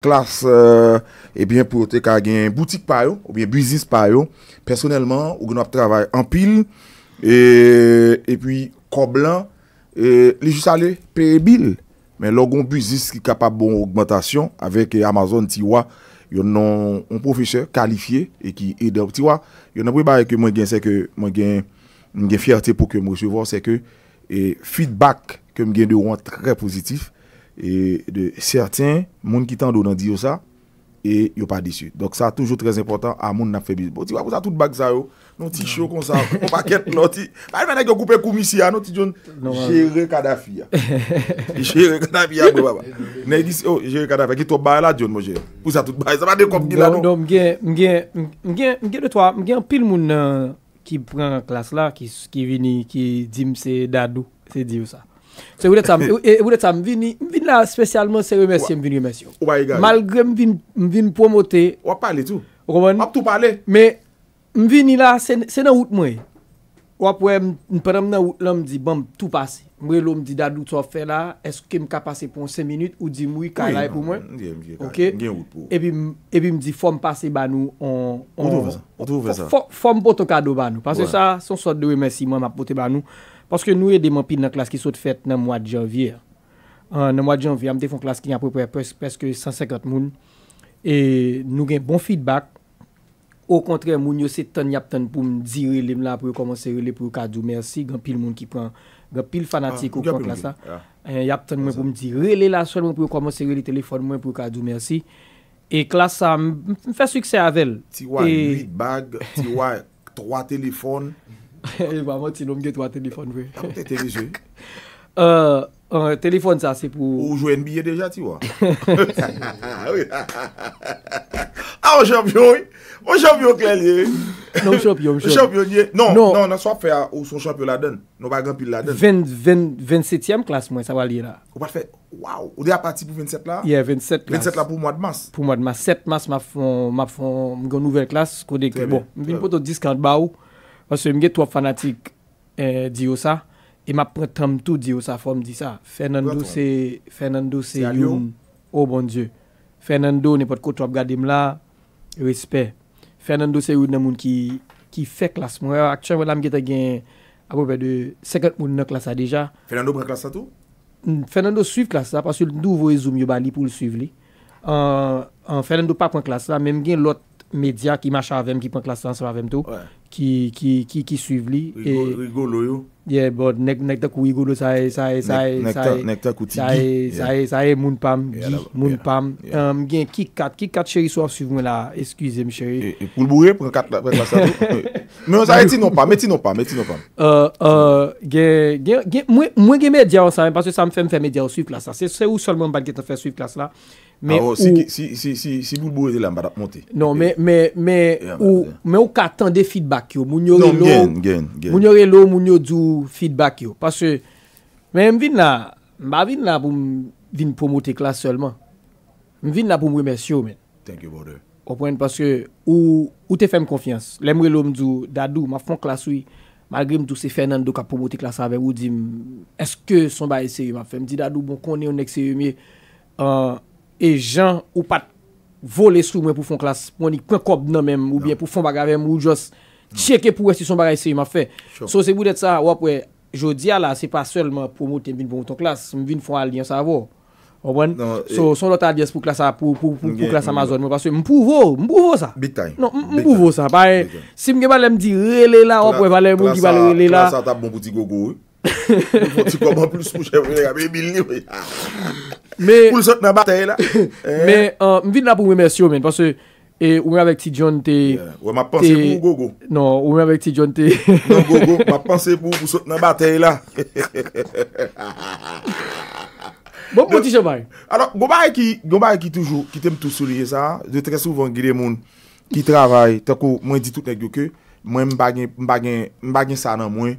Klas, e euh, bin pou te ka gen boutik pa yo, ou biye buzis pa yo, personelman, ou gen ap travay anpil, e pi koblan, lejus ale, pe bil. Men logon buzis ki kapap bon augmentation, avek Amazon tiwa, yon nan on profeseur kalifiye, e ki edab tiwa, yon nan pou e baye ke mwen gen seke, mwen gen, mwen gen fiyate pou ke mwesevo, seke, e feedback ke mwen gen dewan tre pozitif, E de certain, moun ki tan do nan diyo sa, e yo pa disu. Dok sa toujou trez important a moun na febizbo. Ti wapou sa tout bag sa yo, nou ti chou kon sa, mou non. paket nou ti, pa yon nan yo goupen koumissi ya, nou ti joun jere kadafi ya. Jere kadafi ya, nou yon nan yon jere kadafi ya, ki tou bay la joun mou jè. Pou sa tout bay, sa va de kompila nou. Mwen gen, mwen gen, mwen gen, mwen gen, mwen gen, mwen gen, mwen gen, mwen gen, mwen gen, mwen gen, mwen gen, mwen gen, mwen gen, m m vin la spesyalman se remesye m vin remesye yo malgre m vin promote wap pale tou ap tou pale m vin li la se nan wout mwen wap we m prem nan wout la m di bamb tou pase m re lo m di bon, dadou tou fe la eske m ka pase pou non, m se minute ou di mwi karay pou mwen epi m di fom pase ba nou fom poto kado ba nou pase sa son sot de remesye mwen Paske nou e deman pin nan klas ki sot fèt nan mwad janvier. Nan mwad janvier, amde fon klas ki apropre peske 150 moun. E nou gen bon feedback. Ou kontre moun yo se ton yap ton pou m di rele m la pou yo komanse rele pou yo kadou mersi. Gan pil moun ki pran. Gan pil fanatik ah, ou kon klasa. Ah. Eh, yap ton mwen pou m di rele la sol mwen pou yo komanse rele telefon mwen pou yo kadou mersi. E klasa m fè suksè avèl. Ti wè 8 e- bag, ti wè 3 telefon. E eh, waman ti nom ge to a telefon we A mwen te telefon se? A mwen telefon sa se pou Ou jou NBA deja ti waa? A ah, won champyon Won champyon kwen le Non won champyon Non won champyon ye Non nan swap fe a ou son champyon la den Non won gen pi la den 27e klas mwen sa wali la Wou bat fe waw Ou de a pati pou 27 la? Yeah 27 klas 27 la pou mwad mas Pou mwad mas 7 mas ma fon Mwen gen nouvel klas Kode ke bon Mwen poto diskant ba ou Paswè mge twop fanatik euh, diyo sa. E ma prantam tout diyo sa fòm di sa. Fernando se yon. O bon dieu. Fernando ne pot koutrop gade mla. Respe. Fernando se yon nan moun ki fe klas. Mwen ak chan wè la mge te gen apopè de sekat moun nan klasa deja. Fernando pre klasa tout? Mm, Fernando suif klasa. Paswè l nou vò ezoum yon bali pou l suif li. Fernando pa pre klasa. Mwen gen lot. Medya ki macha avem ki pon klas lan sa avem tou Ki suiv li Rigolo e- yo Nekta kou igolo sa e Nekta kouti gi Sa e moun pam um, Ki kat cheri so ap suiv mwen la Eskuse mou cheri e, e, Poulbouye pran kat la Meti non, non pam Mwen gen medya an sa Mwen gen medya an sa Ah, oh, si moun bou e de la mbara monte Mwen ou katan de feedback yo Mwen yore loun Mwen yore loun mwen yon djou feedback yo Mwen mvin la Mwen mvin la pou mvin promote klas seulement Mvin la pou mwen mwen sio men Opoen Ou te fem konfians Lè mwen loun mdjou Dadou ma fon klas ou Malgrim djou se fè nan do ka promote klas ave Eske son ba eseri Mwen mdi dadou bon konen yon ekseri Mwen E jan ou pat vole sou mwen pou fon klas, mwen ni kwen kob nan men mwen ou biye pou fon bagave mwen ou jos cheke pou wesi son bagave se yon ma fe. So se mwou det sa, wapwe, jodi a la, se pa sel mwen pou mwote mvin pou mwote ton klas, mvin fon al ni an sa avon. E- so son lota adyes pou klas Amazon, mwen paswe, mpouvo, mpouvo sa. Bitay. Non, mpouvo sa. Si mwen ge balem di rele la, wapwe, balem mwen di balem rele la. Klas a tap bon bouti gogo yon. Mwen fwoti koman plus fwou chevre yame bil ni wè Mwen fwou sot nan batey la Mwen euh, vide la pou mwen mersi wè men Pwase eh, ouwen avek ti John te Ouwen ma panse pou ou gogo Non ouwen avek ti John te Non gogo ma panse pou ou sot nan batey la Mwen fwoti chevre Ano gomay ki toujou Ki tem tout souliye sa Je trè souvan gile moun ki travay Tèkou mwen ditout ne gyoke Mwen mbagnè sa nan mwen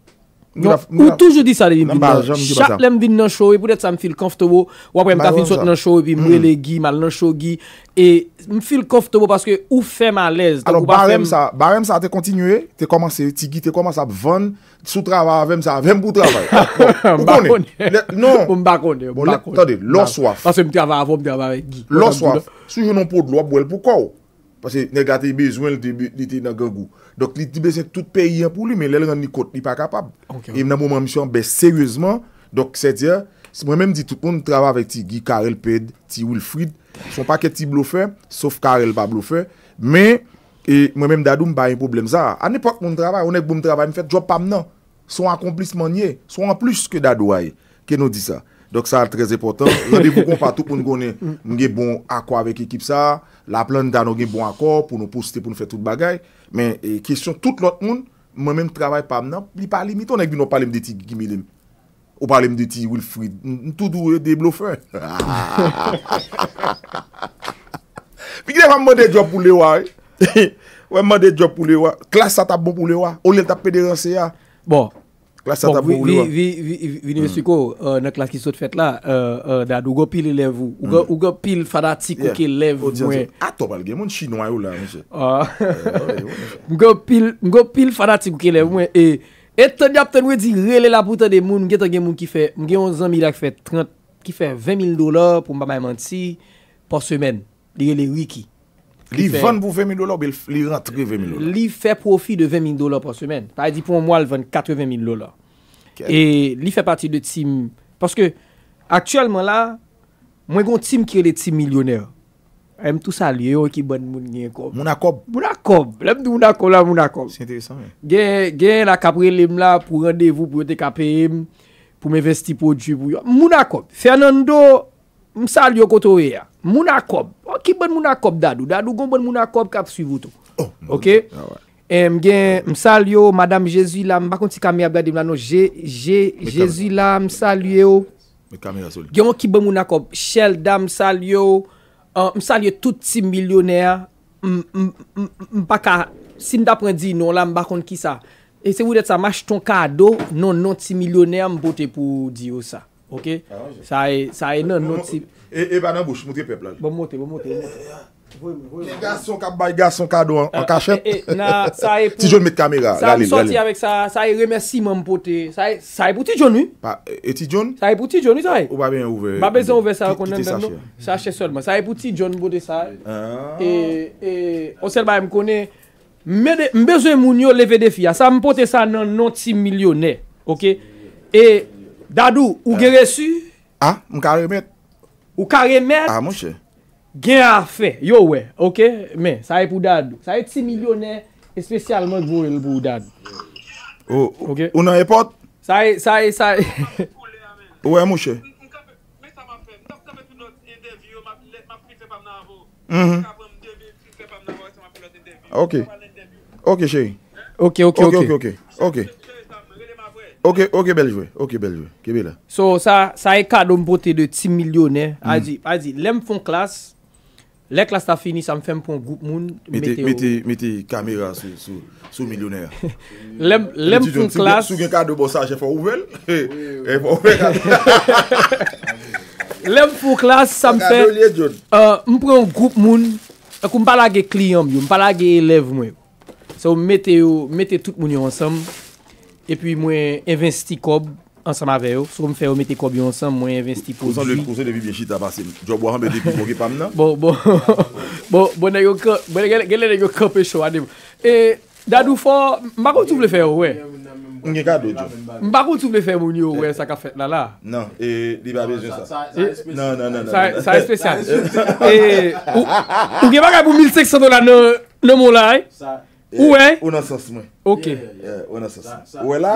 Non, ou toujou di sa de vin vin nan, chak le m vin nan chowe, pou det sa m fil konfte wou, wapwe m ta fin sot nan chowe, pi mwe le gi, mal nan chowe gi, e m fil konfte wou paske ou fe malez. Ano barem sa, barem sa te kontinue, te komanse, ti gi te komanse ap ven, sou travavem sa, ven pou travave. M bakone, m bakone. Bon, tade, lò swaf, lò swaf, sou jounon po dlo wap wèl pou kò wò, paske negati bezwen liti nan gègou. Dok li di bese tout peyi an pou li, men lèl ran ni kote, li pa kapab. Ok. E mna mouman misyon, bè seryèzman, dok se diya, mwen mèm di tout moun traba vè ti Guy Karel Pèd, ti Wilfrid, son pa ke ti Blofe, sauf Karel pa Blofe, e mwen mèm dadoum ba yon problem zara. An epok moun traba, mwen moun traba, mwen fèt job pam nan, son akomplisman ye, son an plus ke dadou ay, ke nou di sa. Dok sa al trez epotan. La bon eh, de pou kon patou pou nou gwenen. Mwen gen bon akwa avek ekip sa. La plan dan nou gen bon akwa pou nou poste pou nou fe tout bagay. Men, kesyon tout lot moun. Mwen menm travay pam nan. Li pali miton e gwenon pali mdeti Gimilem. Ou pali mdeti Wilfried. Ntou dou de blofen. Pi gwenan mwen de job pou lewa. Mwen mwen de job pou lewa. Klas sa ta bon pou lewa. O lel ta pederase ya. Bon. Bon. Vini mwen suko nan klas ki sot fèt la, euh, euh, dad, ou gò pil elev ou, ou gò pil fada tik ou ke elev mwen. A to pal, gen mwen chinois ou la, mwen se. Mwen gò pil fada tik ou ke elev mwen, et tenyap tenyap di rele la poutan de moun, mwen gen ton gen mwen ki fè, mwen gen yon zan mi la ki fè 20.000 dolar pou mba mayman ti, po semen, di rele wiki. Li ven pou 20.000 dolar, li rentre 20.000 dolar. Li fe profi de 20.000 dolar po semen. Ta yi di pou moun moun, li ven 80.000 dolar. E li fe pati de tim. Paske, aktualman la, mwen kon tim ki re de tim milyoner. Em tout sa li yo ki ban moun nye kom. Moun akob. Moun akob. Lem di moun akob la, moun akob. Si interesant men. Gen la kapre lem la pou randevou, pou ete kapre em, pou men vesti pou djibou yo. Moun akob. Fernando... Msa liyo koto we ya Mou na kob oh, Ki bon mou na kob dadou Dadou goun bon mou na kob Msa liyo madame jezu la Mbakon ti kami abladim la non, Jezu la msa liyo Gyon ki bon mou na kob Sheldon msa liyo ah, Msa liyo touti milyonè Mbakon Sin da prendi non la mbakon ki sa E se wou det sa mach ton kado Non non ti milyonè mbote pou diyo sa Ok? Sa e nan noti... E ba nan bouch, mouti e peplaj. Bon mouti, bon mouti, bon mouti. Gason ka bay, gason kado an kachep. Na, sa e pou... Ti joun met kamera, lalil, lalil. Sa e remersi man pote. Sa e pou ti joun yu? E euh, ti joun? Sa e pou ti joun yu sa e? Ou ba ben ouve? Ba bezen ouve sa konen. Ki te sache? Sa e pou ti joun bote sa e. E, e, osel baye m kone, m bezwe moun yo leve defi ya, sa m pote sa nan noti milyonè. Ok? E... Dadu, ou gen euh. resu? Ha? Ah, mwen kare met? Ou kare met? Ha, ah, mwen se. Gen a fe, yo we. Ok, men, sa e pou dadu. Sa e ti milyonè, espesyalman vou el pou dadu. Ou, ou nan repot? Sa e, sa e, sa e. Ou we mwen se. Mwen mhm. sa ma fe, mwen sa me pou nou interview, ma pripe pa mna avou. Mwen sa me pou mdevi, pripe pa mna avou, sa ma pripe pa mna interview. Ok, ok, ok, ok, ok, ok. Ok beljwe, ok beljwe. So sa e kado m bote de ti milyoner. A di, a di, lem fon klas, le klas ta fini, sa m fèm pou m group moun. Meti kamera sou milyoner. Lem fon klas. Sou gen kado bo sa, che fò ouvel. Lem fon klas, sa m fèm, m pren m group moun, ekou m pala ge kliyam yo, m pala ge elev mwen. So mete yo, mete tout moun yo ansam. E pi mwen evensiti kob ansan ma veyo. Sou mwen fè yo mette kob yo ansan mwen evensiti pou zi. Pou se devy biye chita basen. Jou bo a rambe depi pou ge pam nan. Bo, bo. Bo, bo, genle deyo kop e chou. Adem. E, dadou fo, mbakou touvle fe yo we? Nye kadou, John. Mbakou touvle fe yo we sakafet nan la? Nan, e, li babes yon sa. Sa, sa, sa, sa. Nan, nan, nan, nan. Sa, sa, sa, sa. Ou gen baka pou 1600 do la nan, nan mon la, e? Sa, sa. Ou e? Ou nasas mwen. Ok. Ou nasas mwen. Ou e la?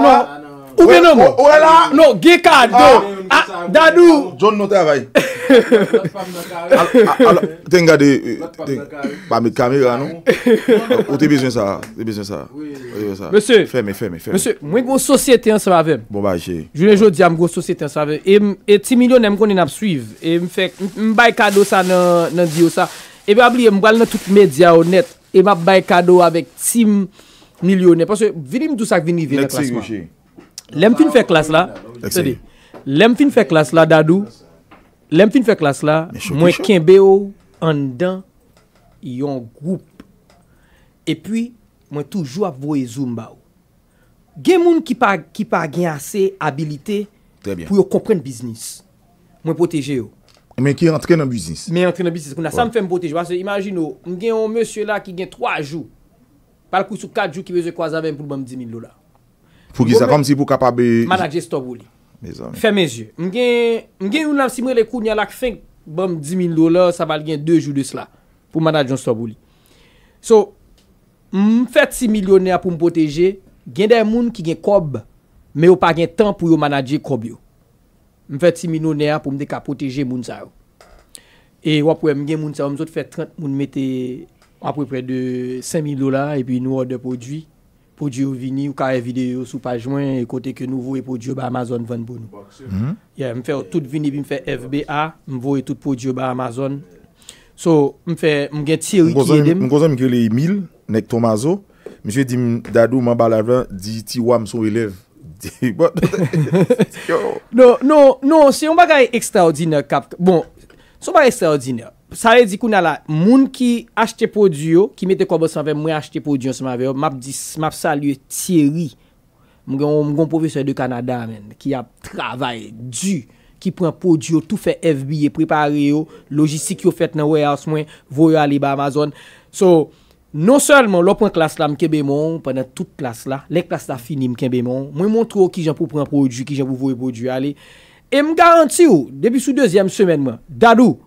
Ou e la? Non, ge kado. Non, ah. non. ah, Dadou. John notavay. Ten gade, pamit kamil anou. Ou te bizwen sa. Te bizwen sa. Ou te bizwen sa. Feme, feme, feme. Mwen gwo sosyete an sa vèm. Bon bache. Jounen jodi am gwo sosyete an sa vèm. E ti milyon em konen ap suiv. E m fek, m bay kado sa nan diyo sa. E be abli, m gwal nan tout media onet. E map bay kado avèk tim milyonè. Paswe, vini mdousak vini vini lè klasman. Lèm fin fè klas la, lèm fin fè klas la dadou, lèm fin fè klas la, mwen kenbe yo an dan yon group. E pwi, mwen toujou ap voye zoumba yo. Gen moun ki pa gen ase abilite pou yo kompren bisnis. Mwen poteje yo. Men ki rentre nan bisnis. Men rentre nan bisnis. Kou na, sa m fèm potej. Basè, imajino, m gen yon mèsyo la ki gen 3 jou, pal kou sou 4 jou ki vè zè kwa zave m pou m bèm 10.000 lola. Fou gisa, kom si pou kapabè... Manajè stovou li. Me zan. Fèm mèsyo. M gen, m gen yon la si m wè lè kou, ni alak fèm bèm 10.000 lola, sa val gen 2 jou de s'la, pou manajè yon stovou li. So, m fèm si milyonè apou m potejè, gen dè moun ki gen kob, me ou pa gen tan Mwen fè ti minou ner pou mwen de ka poteje moun sa ou. E wap wè mwen gen moun sa ou, mwen zot fè 30 moun mette wap wè prè de 5 mil dolar e pi nou wò de pòdjwi. Pòdjwi ou vini ou kare videyo sou pa jwen e kote ke nou vowe pòdjwi ou ba Amazon vwenn pou nou. Mhm. Ya, mwen fè ou tout vini bi mwen fè FBA, mwen vowe tout pòdjwi ou ba Amazon. So, mwen fè, mwen gen ti wiki edem. Mwen konzon mwen kele Emil, nek Tomazo, mwen chwe di mwen dadou mwen bal avan, di ti wame sou elev. Non, se yon bagay ekstraordine kap, bon, se yon bagay ekstraordine, sa yon di kou nala, moun ki achte podyo, ki mette kobosan ve mwen achte podyon se ma ve yo, map sa lye Thierry, mwen pouve se de Kanada men, ki ap travay du, ki pren podyo, tou fe FBA, prepare yo, logistik yo fet nan warehouse mwen, vo yo ale ba Amazon, so... Non sèlman, lò pwen klas la m kebe moun, pwennan tout klas la, lè klas la finim kebe moun, mwen mwontro ki jan pou pren projou, ki jan pou vwoy projou ale, e m garanti ou, debi sou deuxième semen mwen, dadou,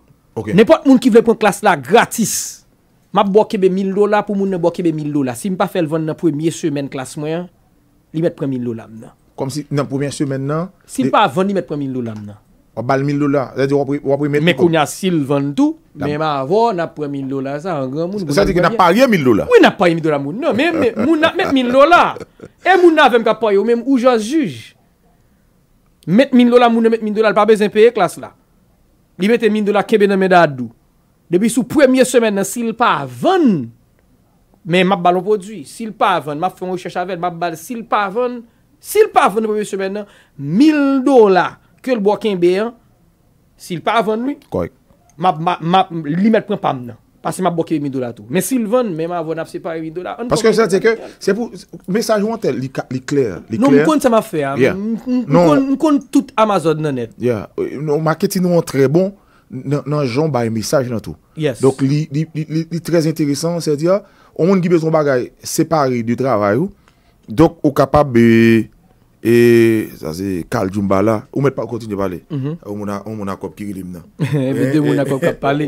nèpot moun ki vle pren klas la gratis, m ap bò kebe 1000 do la, pou moun nè bò kebe 1000 do la, si m pa fel vwenn nan premiye semen klas mwen, li mèt pren 1000 do la m nan. Kom si nan premiye semen non? nan? Si m pa vwenn li mèt pren 1000 do la m nan. Bal 1000 dola. Zade di wap wap wap wap wap wap wap wap wap. Mekou nya sil vendou. Mè ma avon apwen 1000 dola. Zade di ki naparye 1000 dola. Mwen apaye 1000 dola moun. Mwen ap met 1000 dola. Mwen aven kapaye ou mèm ou jase juj. Met 1000 dola moun ou met 1000 dola. Lpa bezan peye klas la. Li met 1000 dola kebe nan mè dadou. Debis ou premye semen nan sil pa ven. Mè mab balon pou dwi. Sil pa ven. Mafon ou checha ven. Mab balon. Sil pa ven. Sil pa ven premye semen nan. 1000 dola. Kèl boke mbe an, si l pa avon li, ma li met pran pam nan. Pase ma boke mi do la tou. Men si l ven, men ma avon ap separe mi do la. Pase kèl sa teke, sepou, mesaj wantel, li kler. Non, mkonde sa ma fe, an. Mkonde tout Amazon nan et. Ya, non, maketi nou an tre bon nan jom baye mesaj nan tou. Yes. Dok li, li, li, li, li, li trez interesan, se di ya. Oman ki bezon bagay, separe di dravay ou. Dok ou kapab be... E sa se Kal Joumbala Ou met pa mhm. ou kontinye pale Ou moun akop Kirilim nan Ebe de moun akop kap pale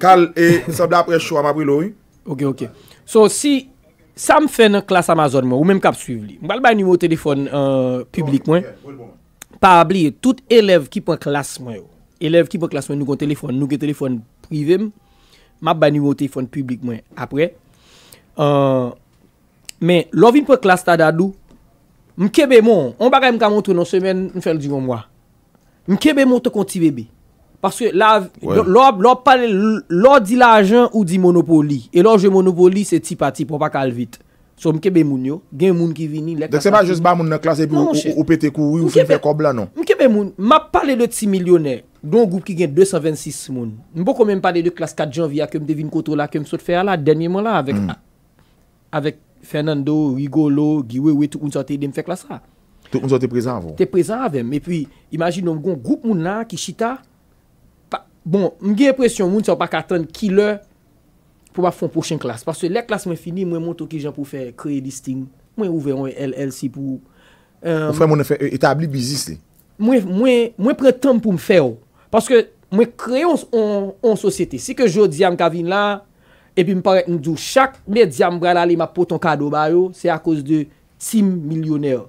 Kal e nisabda apre show a mabri lo Ok ok So si sa mfen klas Amazon mwen Ou mwen mkap suiv li Mbal banyou ou telefon euh, publik mwen bon. Pa abliye tout elev ki pwen klas mwen Elev ki pwen klas mwen nou kon telefon Nou ke telefon privim Mab banyou ou telefon publik mwen apre euh, Me lovin pwen klas ta dadou Mkebe moun, an bagay m ka montou nan semen, m fel diyon mwa. Mkebe moun te konti bebe. Parce ke la, lor pale, lor di la ajan ou di monopoli. E lor je monopoli se ti pati pou pa kalvit. So mkebe moun yo, gen moun ki vini. Dek se pa jes ba moun nan klas epi non, ou pete kou, ou fin fe kob la non? Mkebe moun, ma pale lè ti milyonè, don goup ki gen 226 moun. Mbo kon men pale lè klas 4 janvi, akèm devin koto la, akèm sot fe ala, denye moun la, avèk, avèk. Fernando, Rigolo, Gwewewe, tout koun sa te ide mfe klasa. Tout koun sa te prezant avon? Te prezant avon. E pi, imajin nou mgon, group moun la, Kishita, bon, mge epresyon moun sa wapak a 30 kila pou wap foun pwoshen klas. Pwase le klas mwen fini, mwen mwoto ki jan pou fè kreye disting. Mwen ouve yon LLC pou... Ou fè mwen fè etabli bizis li. Mwen prete m pou mfe yo. Pwase mwen kreye yon sosyete. Se ke jò diyan mkavin la... Epi mparek mdou chak, mle djam bral ale ma poton kado bar yo, se a kouse de tim milyoner.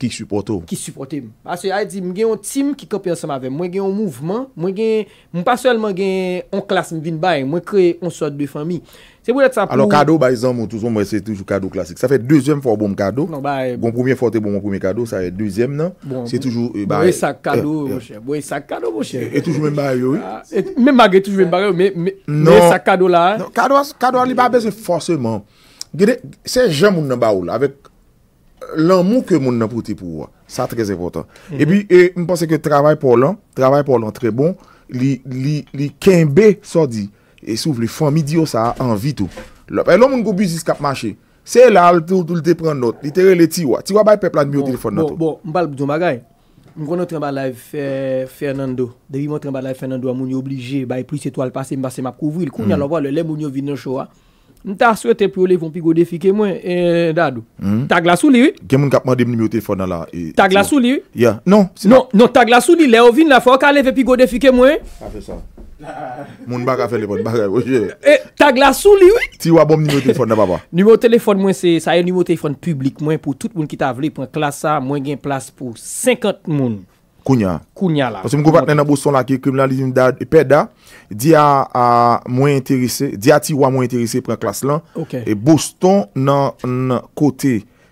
Ki supporte ou. Ki supporte ou. Ase aye di mwen gen yon tim ki kopye ansama ve. Mwen gen yon mouvment. Mwen gen... Mwen pasel mwen gen yon klas mwen vin baye. Mwen kre yon sot de fami. Se mwen et sa pou... Alors kado baye zan mwen touz mwen mwen se toujou kado klasik. Sa fe deuzem fwa bon kado. Gon proumyen fwa te bon mwen bon, bon proumyen kado. Sa e deuzem nan. Bon, se toujou... Mwen euh, sa kado mwen chè. E toujou mwen baye ou. Mwen sa kado la. Non, kado a li ba be se fwase man. Gede se jem mwen nan ba ou la. lan moun ke moun nan pouti pouwa. Sa trez evotan. Mhm. E bi, mponse ke travay polan, travay polan trebon, li kenbe so di, e souf li famidyo sa anvi tou. E lò moun goupi ziskap mache, se lal tou lide pren not, lite re liti wwa. Ti wabay pe plan myo telefon natou. Bon, bon, mbal bjou magay, mkwono trem balay Fernando, devy mwen trem balay Fernando, amoun yo oblije, bay plus etwal pase, mbase map kouvri, koum nyalo wwa, lèm moun yo vinè chowa, Nta aswete pou yon levon pi go defike mwen, e, dadou. Hmm? Tagla sou li, wè? Gen moun kapman dem ni mou telefon ala e... Tagla sou li, wè? Ya, non. Non, non tagla sou li, lè o vin la fò, ka leve pi go defike mwen. A fe sa. Moun baka fe levon, baka. E, tagla sou li, wè? Ti wabom ni mou telefon ala baba. Ni mou telefon mwen se, sa yon ni mou telefon publik mwen, pou tout moun ki ta vre, pon klasa, mwen gen plas pou 50 moun. Kounya. Kounya la. Mwen go patnen nan Boston la ki koum la li din peda, di a mwen enterese, di a ti wan mwen enterese pre klas lan, e Boston nan kote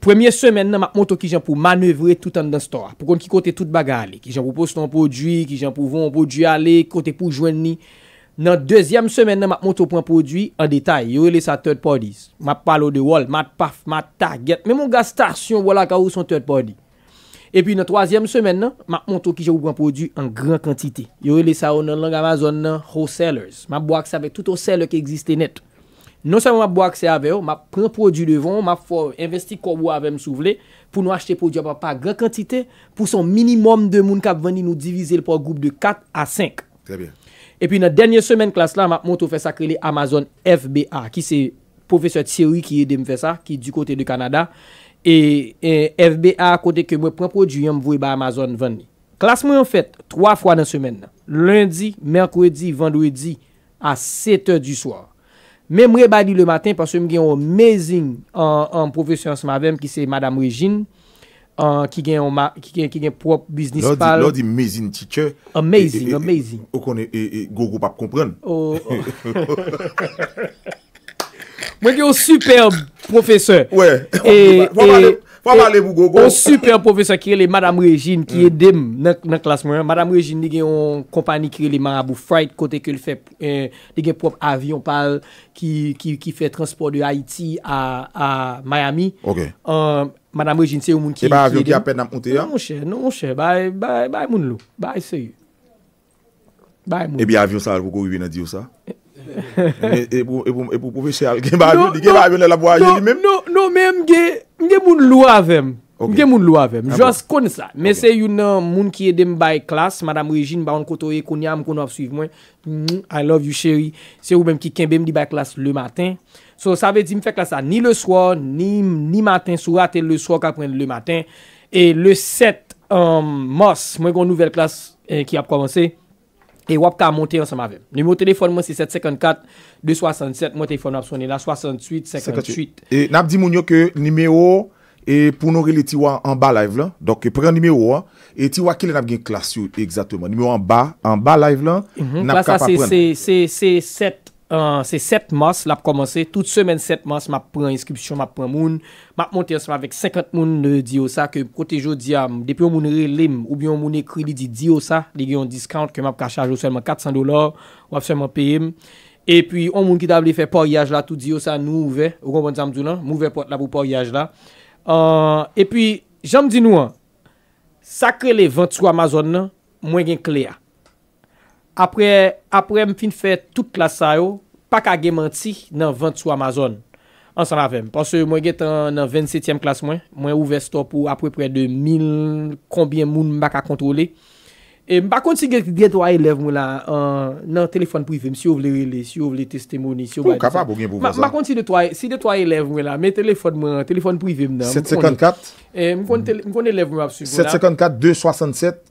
Premier semen nan ma mwoto ki jan pou manevre tout an dan store Pou kon ki kote tout baga ale Ki jan pou postan pou dwi, ki jan pou von pou dwi ale Kote pou jwen ni Nan deuxième semen nan ma mwoto pou an pou dwi An detay, yo le sa third party Ma palo de wall, ma paf, ma taget Me mwonga stasyon wala ka ou son third party E pi nan troisième semen nan Ma mwoto ki jan pou pran pou dwi an gran kantite Yo le sa ou nan lang Amazon nan Wholesalers Ma bwak sa vek tout wholesaler ki egziste netto Non sa mwen ap bo ak se ave yo, ma pren prodjou devon, ma fò investi kòp wò avem souvle, pou nou achete prodjou ap ap pa gran kantite, pou son minimum de moun kap veni nou divize l pou a goup de 4 a 5. E pi nan denye semen klas la, mwen tou fè sakre li Amazon FBA, ki se profeseur Thierry ki edè mwè fè sa, ki du kote de Kanada, e FBA kote ke mwen pren prodjou yon mwè vwe ba Amazon veni. Klas mwen fèt 3 fwa nan semen, lundi, merkwedi, vendwedi, a 7 di soar. Mem rebali le matin, panse m genyo amazing an profesyon seman vem, ki se Madame Regine, ki genyo prop biznis pal. Lodi amazing teacher. Amazing, amazing. Okon e gogo pa kompren. Mwen genyo super profesyon. Ouè. Ouè. On super profesa kirele Madame Regine ki mm. edem nan klas mwen. Madame Regine nige yon kompani kirele Marabou Fright kote ke li fe euh, nige prop avyon pal ki fe transport de Haiti euh, non, non, a Miami. Madame Regine se ou moun ki edem. E ba avyon ki apen nan ponte ya? Non chè, non chè. Bay moun lou, bay sè yon. Bay moun lou. E bi avyon sa al koko yon a diyo sa? E pou profesa al gen ba avyon, di gen ba avyon la la bo a yon yon mèm? Non mèm gen. Mwen gen moun lou avèm. Mwen gen moun lou avèm. Jòs kon sa. Mè se yon euh, moun ki edèm bay klas. Madame Régine, ba wèn koto ye kon ya, mwen kon ap suiv mwen. I love you chéri. Se yon mèm ki ken bèm di bay klas le matin. So sa vè di mwen fè klas sa. Ni le swan, ni matin, sou rate le swan kakwen le matin. E le set euh, mos, mwen kon nouvel klas euh, ki ap kwanse. E wap ka a monte yon sema ve. Nimo telefon mwen se 7, 54, 2, 67. Mwen telefon mwen ap sonen la 68, 58. E nap di moun yo ke nime yo e pou nou rele ti wak an ba live lan. Dok pre an nime yo an. E ti wak ke le nap gen klas yo. Exactement. Nime yo an ba. An ba live lan. Napa ka pa pren. Se 7. Euh, Se 7 mars la pou komanse, tout semen 7 mars ma pou pran inskripsyon, ma pou pran moun Ma pou moun te yon seman vek 50 moun diyo sa ke protejo diyan Depi yon moun relim ou byon moun ekri li di diyo sa, li gen yon diskant ke moun ka chaje ou selman 400 dolar Ou ap selman peyem E pi yon moun ki tab li fe poryaj la tout diyo sa nou ouve, ou kon bon zamdou nan, mou ve pot la pou poryaj la E euh, pi janm di nou an, sakre le 23 Amazon nan, mwen gen kle a Apre, apre m fin fè tout klasay yo, pak a gemant si nan 20 sou Amazon. An san avem. Pansè, mwen get nan 27e klas mwen. Mwen ouve stop ou apre pre de 1000, kombien moun mbak a kontrole. E m bak konti get detwa elev mwen la nan telefon privim. Si ou vle relè, si ou vle testemoni, si ou vle testemoni. M bak konti detwa elev mwen la, men telefon privim nan. 7,54. M kon e elev mwen ap su. 7,54, 2,67.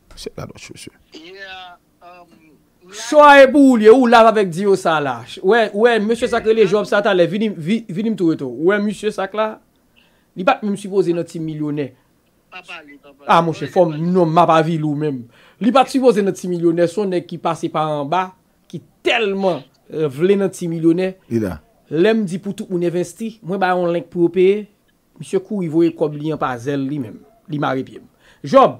Se la do chou chou. Chou a e bou liye ou lav avèk diyo sa la. Ouè, ouè, M. Sakla, jòb sata le, vinim tou reto. Ouè, M. Sakla, li bat mè msupose nè ti milyonè. A monshe, fòm mnòm, m'a pa vi lou mèm. Li bat msupose nè ti milyonè, sonè ki pase pa anba, ki telman euh, vle nè ti milyonè. Li da? Lem di poutou unè vèsti, mwen ba yon lèk propè, M. Kou yi vòy kòb liyan pa zèl li mèm, li ma repèm. Jòb,